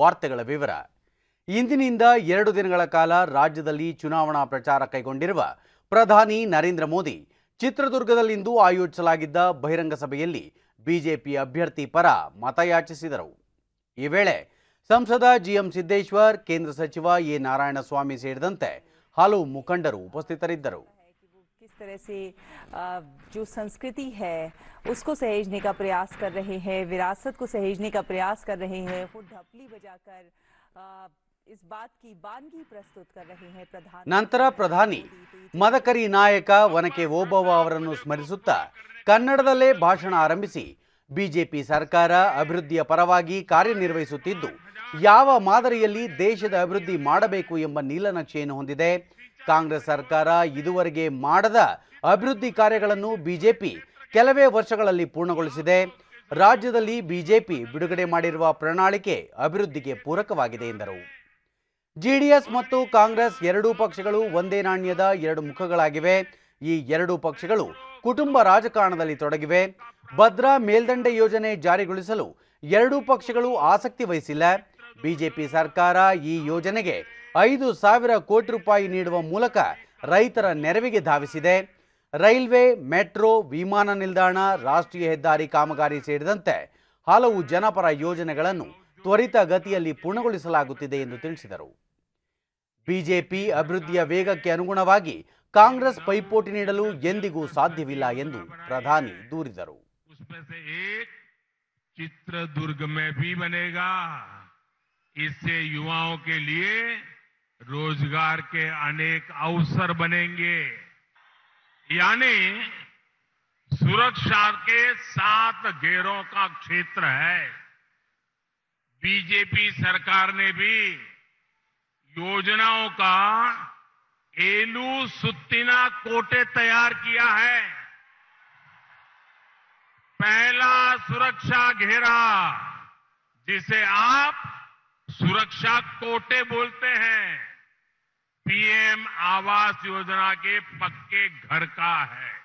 ವಾರ್ತೆಗಳ ವಿವರ ಇಂದಿನಿಂದ ಎರಡು ದಿನಗಳ ಕಾಲ ರಾಜ್ಯದಲ್ಲಿ ಚುನಾವಣಾ ಪ್ರಚಾರ ಕೈಗೊಂಡಿರುವ ಪ್ರಧಾನಿ ನರೇಂದ್ರ ಮೋದಿ ಚಿತ್ರದುರ್ಗದಲ್ಲಿಂದು ಆಯೋಜಿಸಲಾಗಿದ್ದ ಬಹಿರಂಗ ಸಭೆಯಲ್ಲಿ ಬಿಜೆಪಿ ಅಭ್ಯರ್ಥಿ ಪರ ಮತಯಾಚಿಸಿದರು ಈ ವೇಳೆ ಸಂಸದ ಜಿಎಂ ಸಿದ್ದೇಶ್ವರ್ ಕೇಂದ್ರ ಸಚಿವ ಎ ನಾರಾಯಣಸ್ವಾಮಿ ಸೇರಿದಂತೆ ಹಲವು ಮುಖಂಡರು ಉಪಸ್ಥಿತರಿದ್ದರು तरह से जो संस्कृति है उसको सहेजने का प्रयास कर रहे हैं विरासत को सहेजने का प्रयास कर रहे हैं वो ढपली बजाकर इस बात की बानगी हैं प्रधान ನಂತರ ಪ್ರಧಾನಿ मदकरी नायक वनके ಓಬವ್ವ ಅವರನ್ನು ಸ್ಮರಿಸುತ್ತಾ ಕನ್ನಡದಲ್ಲೇ ಭಾಷಣ ಆರಂಭಿಸಿ ಬಿಜೆಪಿ ಸರ್ಕಾರ ಅಭಿವೃದ್ಧಿಯ ಪರವಾಗಿ ಕಾರ್ಯನಿರ್ವಹಿಸುತ್ತಿದ್ದು ಯಾವ ಮಾದರಿಯಲ್ಲಿ ದೇಶದ ಅಭಿವೃದ್ಧಿ ಮಾಡಬೇಕು ಎಂಬ ನೀಲನಕ್ಷೆಯನ್ನು ಹೊಂದಿದೆ ಕಾಂಗ್ರೆಸ್ ಸರ್ಕಾರ ಇದುವರೆಗೆ ಮಾಡದ ಅಭಿವೃದ್ಧಿ ಕಾರ್ಯಗಳನ್ನು ಬಿಜೆಪಿ ಕೆಲವೇ ವರ್ಷಗಳಲ್ಲಿ ಪೂರ್ಣಗೊಳಿಸಿದೆ ರಾಜ್ಯದಲ್ಲಿ ಬಿಜೆಪಿ ಬಿಡುಗಡೆ ಮಾಡಿರುವ ಪ್ರಣಾಳಿಕೆ ಅಭಿವೃದ್ಧಿಗೆ ಪೂರಕವಾಗಿದೆ ಎಂದರು ಜೆಡಿಎಸ್ ಮತ್ತು ಕಾಂಗ್ರೆಸ್ ಎರಡೂ ಪಕ್ಷಗಳು ಒಂದೇ ನಾಣ್ಯದ ಎರಡು ಮುಖಗಳಾಗಿವೆ ಈ ಎರಡೂ ಪಕ್ಷಗಳು ಕುಟುಂಬ ರಾಜಕಾರಣದಲ್ಲಿ ತೊಡಗಿವೆ ಭದ್ರಾ ಮೇಲ್ದಂಡೆ ಯೋಜನೆ ಜಾರಿಗೊಳಿಸಲು ಎರಡೂ ಪಕ್ಷಗಳು ಆಸಕ್ತಿ ವಹಿಸಿಲ್ಲ ಬಿಜೆಪಿ ಸರ್ಕಾರ ಈ ಯೋಜನೆಗೆ ಐದು ಸಾವಿರ ಕೋಟಿ ರೂಪಾಯಿ ನೀಡುವ ಮೂಲಕ ರೈತರ ನೆರವಿಗೆ ಧಾವಿಸಿದೆ ರೈಲ್ವೆ ಮೆಟ್ರೋ ವಿಮಾನ ನಿಲ್ದಾಣ ರಾಷ್ಟ್ರೀಯ ಹೆದ್ದಾರಿ ಕಾಮಗಾರಿ ಸೇರಿದಂತೆ ಹಲವು ಜನಪರ ಯೋಜನೆಗಳನ್ನು ತ್ವರಿತ ಗತಿಯಲ್ಲಿ ಪೂರ್ಣಗೊಳಿಸಲಾಗುತ್ತಿದೆ ಎಂದು ತಿಳಿಸಿದರು ಬಿಜೆಪಿ ಅಭಿವೃದ್ಧಿಯ ವೇಗಕ್ಕೆ ಅನುಗುಣವಾಗಿ ಕಾಂಗ್ರೆಸ್ ಪೈಪೋಟಿ ನೀಡಲು ಎಂದಿಗೂ ಸಾಧ್ಯವಿಲ್ಲ ಎಂದು ಪ್ರಧಾನಿ ದೂರಿದರು ಚಿತ್ರದುರ್ಗ इससे युवाओं के लिए रोजगार के अनेक अवसर बनेंगे यानी सुरक्षा के सात घेरों का क्षेत्र है बीजेपी सरकार ने भी योजनाओं का एलू सुत्तिना कोटे तैयार किया है पहला सुरक्षा घेरा जिसे आप सुरक्षा कोटे बोलते हैं पीएम आवास योजना के पक्के घर का है